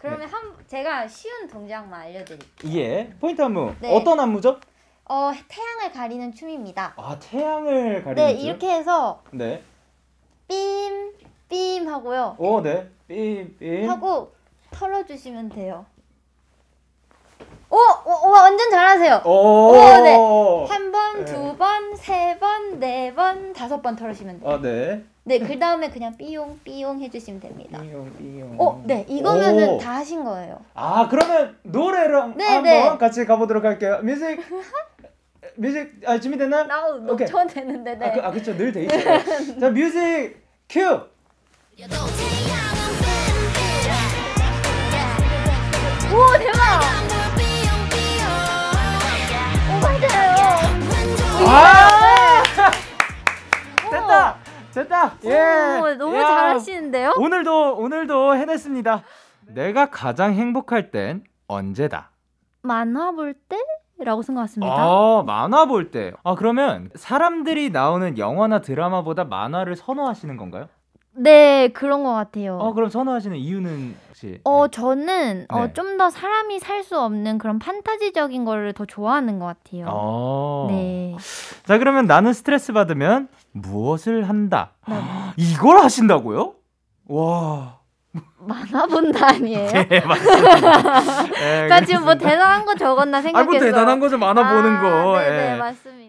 그러면 네. 한 제가 쉬운 동작만 알려드릴게요. 예. 포인트 안무. 네. 어떤 안무죠? 어 태양을 가리는 춤입니다. 아 태양을 가리는 네, 춤. 네 이렇게 해서 네. 빔 빔 하고요. 오 네. 빔 빔 하고 털어주시면 돼요. 어, 오, 완전 잘하세요. 오, 네. 한 번, 네. 두 번, 세 번, 네 번, 다섯 번 털으시면 돼요. 아, 네. 네, 그 다음에 그냥 삐용 삐용 해주시면 됩니다. 삐용 삐용. 어, 네, 이거면은 오. 다 하신 거예요. 아, 그러면 노래랑 네, 한번 네. 같이 가보도록 할게요. 뮤직. 뮤직 아 준비됐나? 나 오케이. 전 됐는데 네. 아, 그, 아 그쵸 늘돼 있어. 자 뮤직 큐. 오, 네. 예. 오, 너무 야. 잘하시는데요? 오늘도 오늘도 해냈습니다. 내가 가장 행복할 땐 언제다? 만화 볼 때? 라고 생각했습니다. 아, 만화 볼 때. 아, 그러면 사람들이 나오는 영화나 드라마보다 만화를 선호하시는 건가요? 네, 그런 것 같아요. 어, 그럼 선호하시는 이유는 혹시? 어, 네. 저는 어, 네. 어, 좀더 사람이 살 수 없는 그런 판타지적인 거를 더 좋아하는 것 같아요. 어. 네. 자, 그러면 나는 스트레스 받으면 무엇을 한다? 네. 이걸 하신다고요? 와. 만화 본다 아니에요? 네 맞습니다. 네, 그러니까 지금 뭐 대단한 거 적었나 아, 뭐 생각했어. 아뭐 대단한 거죠 만화 보는 아, 거. 네. 네 예. 맞습니다.